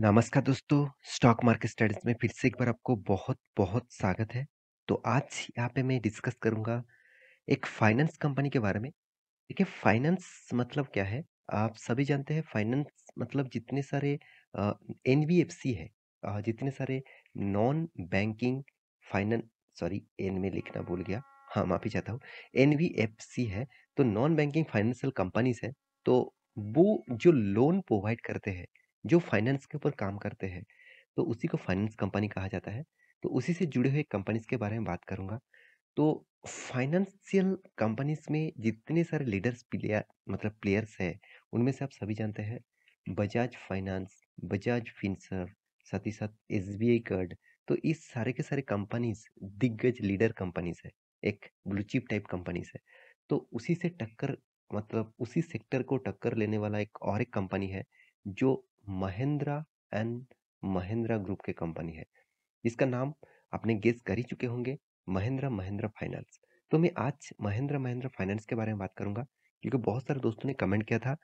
नमस्कार दोस्तों stock market studies में फिर से एक बार आपको बहुत बहुत स्वागत है तो आज यहाँ पे मैं डिस्कस करूँगा एक फाइनेंस कंपनी के बारे में देखिए फाइनेंस मतलब क्या है आप सभी जानते हैं फाइनेंस मतलब जितने सारे एन है जितने सारे non banking finance sorry N में लिखना भूल गया हाँ माफ़ी चाहता हूँ एन है तो नॉन बैंकिंग फाइनेंशियल कंपनीज है तो वो जो लोन प्रोवाइड करते हैं जो फाइनेंस के ऊपर काम करते हैं तो उसी को फाइनेंस कंपनी कहा जाता है तो उसी से जुड़े हुए कंपनीज के बारे में बात करूँगा तो फाइनेंशियल कंपनीज में जितने सारे लीडर्स प्लेयर मतलब प्लेयर्स हैं उनमें से आप सभी जानते हैं बजाज फाइनेंस बजाज फिनसर्व साथ ही साथ एस बी आई कार्ड तो इस सारे के सारे कंपनीज दिग्गज लीडर कंपनीज है एक ब्लूचिप टाइप कंपनीज है तो उसी से टक्कर मतलब उसी सेक्टर को टक्कर लेने वाला एक और एक कंपनी है जो महिंद्रा एंड महिंद्रा ग्रुप के कंपनी है इसका नाम आपने गेस कर ही चुके होंगे महिंद्रा महिंद्रा फाइनेंस तो मैं आज महिंद्रा महिंद्रा फाइनेंस के बारे में बात करूंगा क्योंकि बहुत सारे दोस्तों ने कमेंट किया था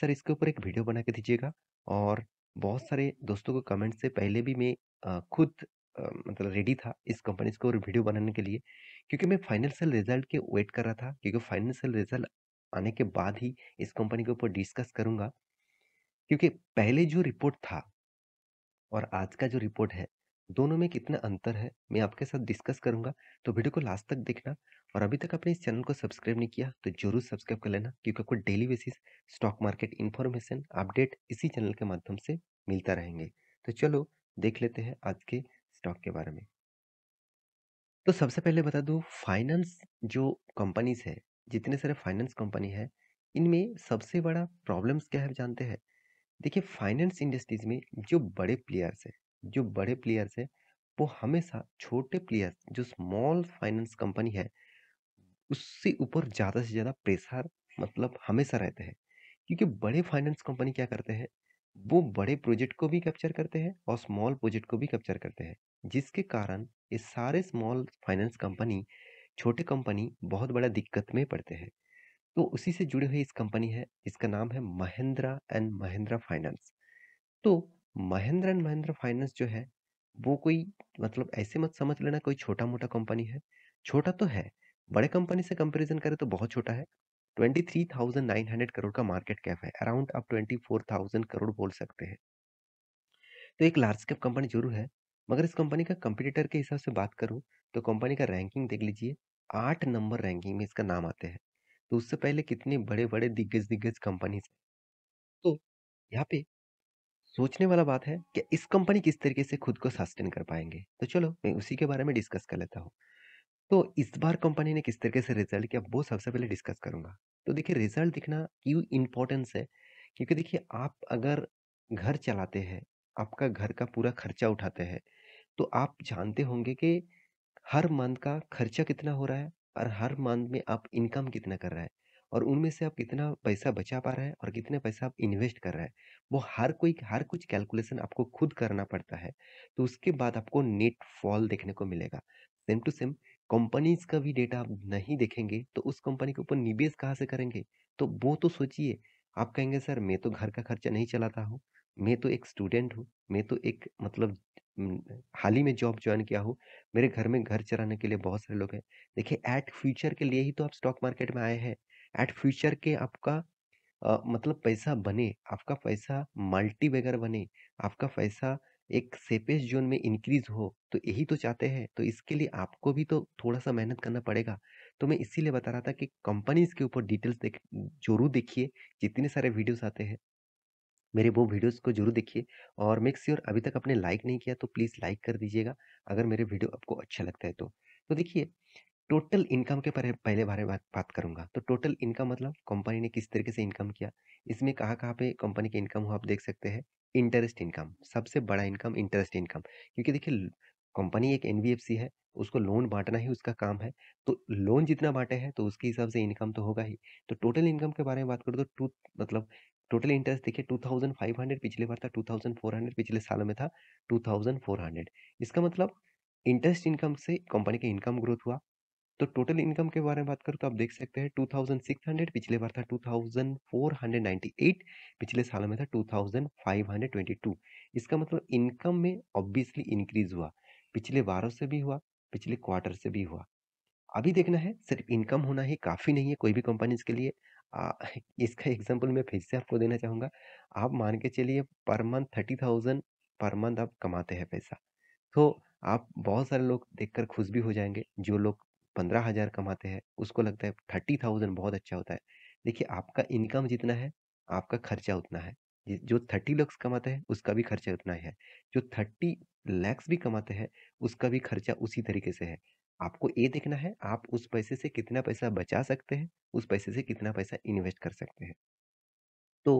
सर इसके ऊपर एक वीडियो बना के दीजिएगा और बहुत सारे दोस्तों को कमेंट से पहले भी मैं खुद मतलब रेडी था इस कंपनी को वीडियो बनाने के लिए क्योंकि मैं फाइनेंशियल रिजल्ट के वेट कर रहा था क्योंकि फाइनेंशियल रिजल्ट आने के बाद ही इस कंपनी के ऊपर डिस्कस करूंगा क्योंकि पहले जो रिपोर्ट था और आज का जो रिपोर्ट है दोनों में कितना अंतर है मैं आपके साथ डिस्कस करूंगा तो वीडियो को लास्ट तक देखना और अभी तक अपने इस चैनल को सब्सक्राइब नहीं किया तो जरूर सब्सक्राइब कर लेना क्योंकि आपको daily basis stock market information update इसी चैनल के माध्यम से मिलता रहेंगे तो चलो देख लेते हैं आज के स्टॉक के बारे में तो सबसे पहले बता दूँ फाइनेंस जो कंपनीज है जितने सारे फाइनेंस कंपनी है इनमें सबसे बड़ा प्रॉब्लम्स क्या है जानते हैं देखिए फाइनेंस इंडस्ट्रीज में जो बड़े प्लेयर्स हैं जो बड़े प्लेयर्स हैं वो हमेशा छोटे प्लेयर्स जो स्मॉल फाइनेंस कंपनी है उससे ऊपर ज़्यादा से ज़्यादा प्रेशर मतलब हमेशा रहते हैं क्योंकि बड़े फाइनेंस कंपनी क्या करते हैं वो बड़े प्रोजेक्ट को भी कैप्चर करते हैं और स्मॉल प्रोजेक्ट को भी कैप्चर करते हैं जिसके कारण ये सारे स्मॉल फाइनेंस कंपनी छोटे कंपनी बहुत बड़ा दिक्कत में पड़ते हैं तो उसी से जुड़ी हुई इस कंपनी है जिसका नाम है महिंद्रा एंड महिंद्रा फाइनेंस तो महिंद्रा एंड महिंद्रा फाइनेंस जो है वो कोई मतलब ऐसे मत समझ लेना कोई छोटा मोटा कंपनी है छोटा तो है बड़े कंपनी से कंपैरिजन करें तो बहुत छोटा है twenty three thousand nine hundred crore का मार्केट कैप है अराउंड आप ट्वेंटी फोर थाउजेंड करोड़ बोल सकते हैं तो एक लार्ज कैप कंपनी जरूर है मगर इस कंपनी का कंपटीटर के हिसाब से बात करूँ तो कंपनी का रैंकिंग देख लीजिए आठ नंबर रैंकिंग में इसका नाम आते हैं तो उससे पहले कितने बड़े-बड़े दिग्गज-दिग्गज कंपनीज़ तो यहाँ पे सोचने वाला बात है कि इस कंपनी किस तरीके से खुद को सस्टेन कर पाएंगे तो चलो मैं उसी के बारे में डिस्कस कर लेता हूँ। तो इस बार कंपनी ने किस तरीके से रिज़ल्ट किया वो सबसे पहले डिस्कस करूँगा। तो देखिए रिज़ल्ट दिखना क्यों इम्पोर्टेंस है? क्योंकि देखिए आप अगर घर चलाते हैं, आपका घर का पूरा खर्चा उठाते हैं, तो आप जानते होंगे कि हर मंथ का खर्चा कितना हो रहा है? और हर मंथ में आप इनकम कितना कर रहा है और उनमें से आप कितना पैसा बचा पा रहे हैं और कितने पैसा आप इन्वेस्ट कर रहे हैं वो हर कोई हर कुछ कैलकुलेशन आपको खुद करना पड़ता है तो उसके बाद आपको नेट फॉल देखने को मिलेगा सेम टू सेम कंपनीज का भी डेटा आप नहीं देखेंगे तो उस कंपनी के ऊपर निवेश कहाँ से करेंगे तो वो तो सोचिए आप कहेंगे सर मैं तो घर का खर्चा नहीं चलाता हूँ मैं तो एक स्टूडेंट हूँ मैं तो एक मतलब हाल ही में जॉब ज्वाइन किया हो मेरे घर में घर चलाने के लिए बहुत सारे लोग हैं देखिए एट फ्यूचर के लिए ही तो आप स्टॉक मार्केट में आए हैं एट फ्यूचर के आपका आ, मतलब पैसा बने आपका पैसा मल्टी वगैरह बने आपका पैसा एक सेपेस जोन में इंक्रीज हो तो यही तो चाहते हैं तो इसके लिए आपको भी तो थोड़ा सा मेहनत करना पड़ेगा तो मैं इसीलिए बता रहा था कि कंपनीज के ऊपर डिटेल्स देख जरूर देखिए जितने सारे वीडियोस आते हैं मेरे वो वीडियोस को जरूर देखिए और मेक श्योर अभी तक आपने लाइक नहीं किया तो प्लीज़ लाइक कर दीजिएगा अगर मेरे वीडियो आपको अच्छा लगता है तो तो देखिए टोटल इनकम के पर पहले बारे में बात करूंगा तो टोटल इनकम मतलब कंपनी ने किस तरीके से इनकम किया इसमें कहाँ कहाँ पे कंपनी के इनकम हो आप देख सकते हैं इंटरेस्ट इनकम सबसे बड़ा इनकम इंटरेस्ट इनकम क्योंकि देखिए कंपनी एक एन है उसको लोन बांटना ही उसका काम है तो लोन जितना बांटे हैं तो उसके हिसाब से इनकम तो होगा ही तो टोटल इनकम के बारे में बात करो तो टू मतलब टोटल इंटरेस्ट देखिए 2500 पिछले बार था 2400 पिछले साल में था 2400 इसका मतलब इंटरेस्ट इनकम से कंपनी का इनकम ग्रोथ हुआ तो टोटल इनकम के बारे में बात करूँ तो आप देख सकते हैं 2600 पिछले बार था 2498 पिछले साल में था 2522 इसका मतलब इनकम में ऑब्वियसली इंक्रीज हुआ पिछले बारह से भी हुआ पिछले क्वार्टर से भी हुआ अभी देखना है सिर्फ इनकम होना ही काफ़ी नहीं है कोई भी कंपनीज के लिए आ, इसका एग्जांपल मैं फिर से आपको देना चाहूँगा आप मान के चलिए per month thirty thousand per month आप कमाते हैं पैसा तो आप बहुत सारे लोग देखकर खुश भी हो जाएंगे जो लोग पंद्रह हज़ार कमाते हैं उसको लगता है थर्टी थाउजेंड बहुत अच्छा होता है देखिए आपका इनकम जितना है आपका खर्चा उतना है जो थर्टी लैक्स कमाते हैं उसका भी खर्चा उतना ही है जो थर्टी लैक्स भी कमाते हैं उसका भी खर्चा उसी तरीके से है आपको ये देखना है आप उस पैसे से कितना पैसा बचा सकते हैं उस पैसे से कितना पैसा इन्वेस्ट कर सकते हैं तो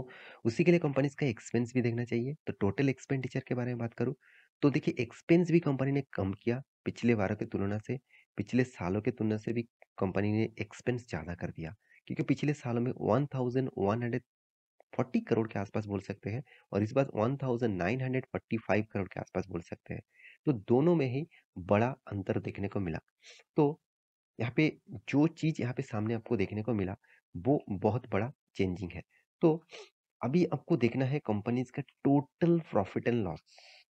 उसी के लिए कंपनीज का एक्सपेंस भी देखना चाहिए तो टोटल एक्सपेंडिचर के बारे में बात करूँ तो देखिए एक्सपेंस भी कंपनी ने कम किया पिछले बारों की तुलना से पिछले सालों की तुलना से भी कंपनी ने एक्सपेंस ज़्यादा कर दिया क्योंकि पिछले सालों में one thousand one hundred forty crore के आसपास बोल सकते हैं और इस बार one thousand nine hundred forty five crore के आसपास बोल सकते हैं तो दोनों में ही बड़ा अंतर देखने को मिला तो यहाँ पे जो चीज़ यहाँ पे सामने आपको देखने को मिला वो बहुत बड़ा चेंजिंग है तो अभी आपको देखना है कंपनीज का टोटल प्रॉफिट एंड लॉस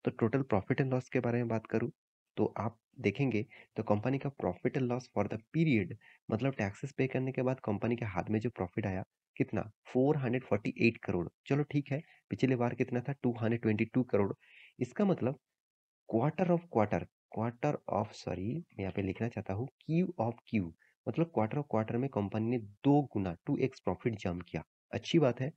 तो टोटल प्रॉफिट एंड लॉस के बारे में बात करूँ तो आप देखेंगे तो कंपनी का profit and loss for the period मतलब टैक्सेस पे करने के बाद कंपनी के हाथ में जो प्रॉफिट आया कितना 448 करोड़ चलो ठीक है पिछले बार कितना था 222 करोड़ इसका मतलब quarter of quarter quarter of sorry मैं यहाँ पे लिखना चाहता हूँ क्यू ऑफ क्यू मतलब क्वार्टर ऑफ क्वार्टर में कंपनी ने दो गुना टू एक्स प्रॉफिट जम किया अच्छी बात है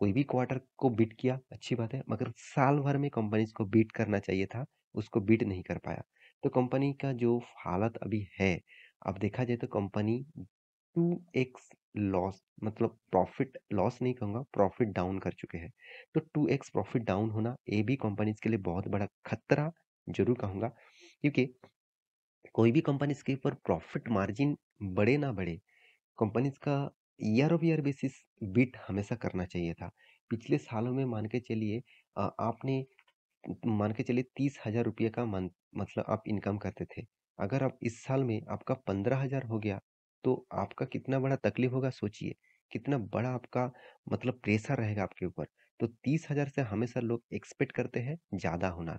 कोई भी क्वार्टर को बीट किया अच्छी बात है मगर साल भर में कंपनी को बीट करना चाहिए था उसको बीट नहीं कर पाया तो कंपनी का जो हालत अभी है अब देखा जाए तो कंपनी टू एक्स लॉस मतलब प्रॉफिट लॉस नहीं कहूँगा प्रॉफिट डाउन कर चुके हैं तो टू एक्स प्रॉफिट डाउन होना ए बी कंपनीज के लिए बहुत बड़ा खतरा जरूर कहूँगा क्योंकि कोई भी कंपनीज के ऊपर प्रॉफिट मार्जिन बढ़े ना बढ़े कंपनीज का year of year basis beat हमेशा करना चाहिए था पिछले सालों में मान के चलिए आपने मान के चलिए तीस हज़ार रुपये का मतलब आप इनकम करते थे अगर आप इस साल में आपका पंद्रह हज़ार हो गया तो आपका कितना बड़ा तकलीफ होगा सोचिए कितना बड़ा आपका मतलब प्रेशर रहेगा आपके ऊपर तो तीस हज़ार से हमेशा लोग एक्सपेक्ट करते हैं ज़्यादा होना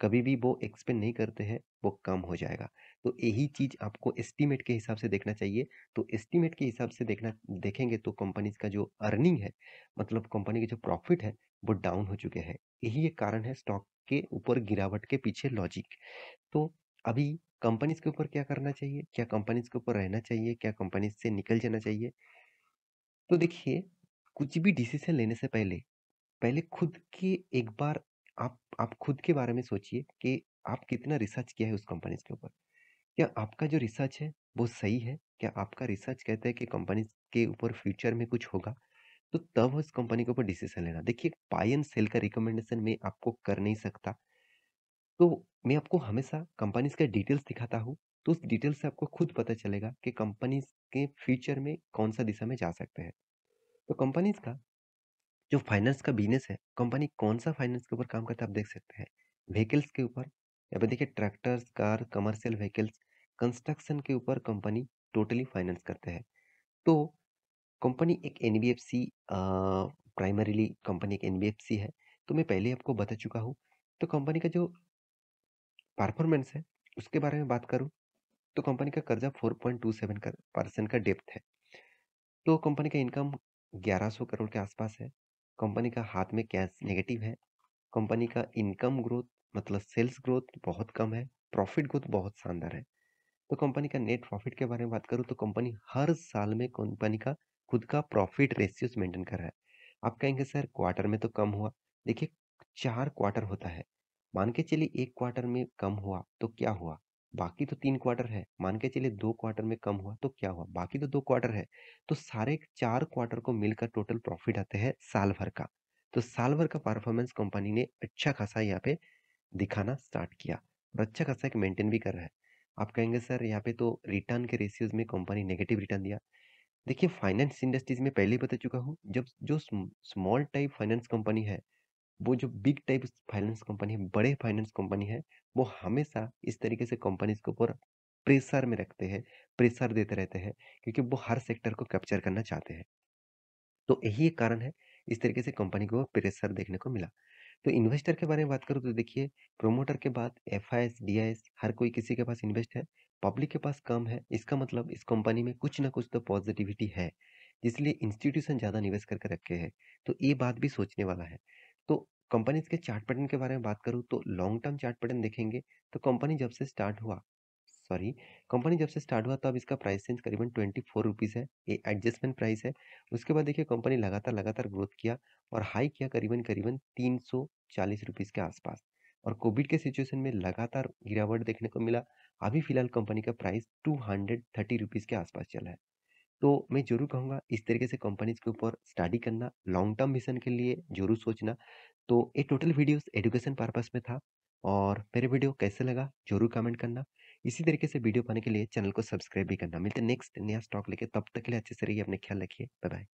कभी भी वो एक्सपेक्ट नहीं करते हैं वो कम हो जाएगा तो यही चीज़ आपको एस्टीमेट के हिसाब से देखना चाहिए तो एस्टीमेट के हिसाब से देखना देखेंगे तो कंपनीज का जो अर्निंग है मतलब कंपनी के जो प्रॉफिट है वो डाउन हो चुके हैं यही एक कारण है स्टॉक के ऊपर गिरावट के पीछे लॉजिक तो अभी कंपनीज के ऊपर क्या करना चाहिए क्या कंपनीज के ऊपर रहना चाहिए क्या कंपनीज से निकल जाना चाहिए तो देखिए कुछ भी डिसीजन लेने से पहले पहले खुद के एक बार आप आप खुद के बारे में सोचिए कि आप कितना रिसर्च किया है उस कंपनीज के ऊपर क्या आपका जो रिसर्च है वो सही है क्या आपका रिसर्च कहता है कि कंपनीज के ऊपर फ्यूचर में कुछ होगा तो तब उस कंपनी के ऊपर डिसीजन लेना देखिए बाय एंड सेल का रिकमेंडेशन मैं आपको कर नहीं सकता तो मैं आपको हमेशा कंपनीज़ का डिटेल्स दिखाता हूँ, तो उस डिटेल से आपको खुद पता चलेगा कि कंपनीज़ के फ्यूचर में कौन-सा दिशा में जा सकते हैं। तो कंपनीज़ का जो फाइनेंस का बिज़नेस है, कंपनी कौन-सा फाइनेंस के ऊपर काम करता है आप देख सकते हैं। व्हीकल्स के ऊपर, या फिर देखिए tractors, car, commercial vehicles, construction के ऊपर कंपनी टोटली फाइनेंस करते हैं। तो कंपनी एक एफ सी प्राइमरीली कंपनी एक सी है, तो मैं पहले आपको बता चुका हूँ। तो कंपनी का जो परफॉर्मेंस है उसके बारे में बात करूँ तो कंपनी का कर्जा 4.27 का परसेंट का डेप्थ है तो कंपनी का इनकम 1100 करोड़ के आसपास है कंपनी का हाथ में कैश नेगेटिव है कंपनी का इनकम ग्रोथ मतलब सेल्स ग्रोथ बहुत कम है प्रॉफिट ग्रोथ बहुत शानदार है तो कंपनी का नेट प्रॉफिट के बारे में बात करूँ तो कंपनी हर साल में कंपनी का खुद का प्रॉफिट रेशियोज मेंटेन कर रहा है आप कहेंगे सर क्वार्टर में तो कम हुआ देखिए चार क्वार्टर होता है मान के चलिए एक क्वार्टर में कम हुआ तो क्या हुआ बाकी तो तीन क्वार्टर है मान के चलिए दो क्वार्टर में कम हुआ तो क्या हुआ बाकी तो दो क्वार्टर है तो सारे चार क्वार्टर को मिलकर टोटल प्रॉफिट आते हैं साल भर का तो साल भर का परफॉर्मेंस कंपनी ने अच्छा खासा यहाँ पे दिखाना स्टार्ट किया और अच्छा खासा एक मेंटेन भी कर रहा है आप कहेंगे सर यहाँ पे तो रिटर्न के रेशियोज में कंपनी नेगेटिव रिटर्न दिया देखिए फाइनेंस इंडस्ट्रीज में पहले बता चुका हूँ जब जो स्मॉल टाइप फाइनेंस कंपनी है वो जो बिग टाइप फाइनेंस कंपनी है बड़े फाइनेंस कंपनी है वो हमेशा इस तरीके से कंपनीज के ऊपर प्रेशर में रखते हैं प्रेशर देते रहते हैं क्योंकि वो हर सेक्टर को कैप्चर करना चाहते हैं तो यही एक कारण है इस तरीके से कंपनी को प्रेशर देखने को मिला तो इन्वेस्टर के बारे में बात करूँ तो देखिए प्रोमोटर के बाद F I S D I S हर कोई किसी के पास इन्वेस्ट है पब्लिक के पास कम है इसका मतलब इस कंपनी में कुछ ना कुछ तो पॉजिटिविटी है इसलिए इंस्टीट्यूशन ज़्यादा निवेश करके रखे हैं तो ये बात भी सोचने वाला है तो कंपनीज के चार्ट पैटर्न के बारे में बात करूँ तो लॉन्ग टर्म चार्ट पैटर्न देखेंगे तो कंपनी जब से स्टार्ट हुआ सॉरी कंपनी जब से स्टार्ट हुआ तब इसका प्राइस रेंज करीबन ट्वेंटी फोर रुपीज़ है ये एडजस्टमेंट प्राइस है उसके बाद देखिए कंपनी लगातार लगातार ग्रोथ किया और हाई किया करीबन करीबन तीन सौ चालीस रुपीज़ के आसपास और कोविड के सिचुएशन में लगातार गिरावट देखने को मिला अभी फिलहाल कंपनी का price two hundred thirty rupees के आसपास चला है तो मैं ज़रूर कहूँगा इस तरीके से कंपनीज़ के ऊपर स्टडी करना, लॉन्ग टर्म विज़न के लिए ज़रूर सोचना। तो ये टोटल वीडियोज़ एजुकेशन पर्पज़ में था और मेरे वीडियो कैसे लगा ज़रूर कमेंट करना। इसी तरीके से वीडियो पाने के लिए चैनल को सब्सक्राइब भी करना। मिलते नेक्स्ट नया स्टॉक लेके तब तक के लिए अच्छे से रहिए, अपने ख्याल रखिए। बाय-बाय।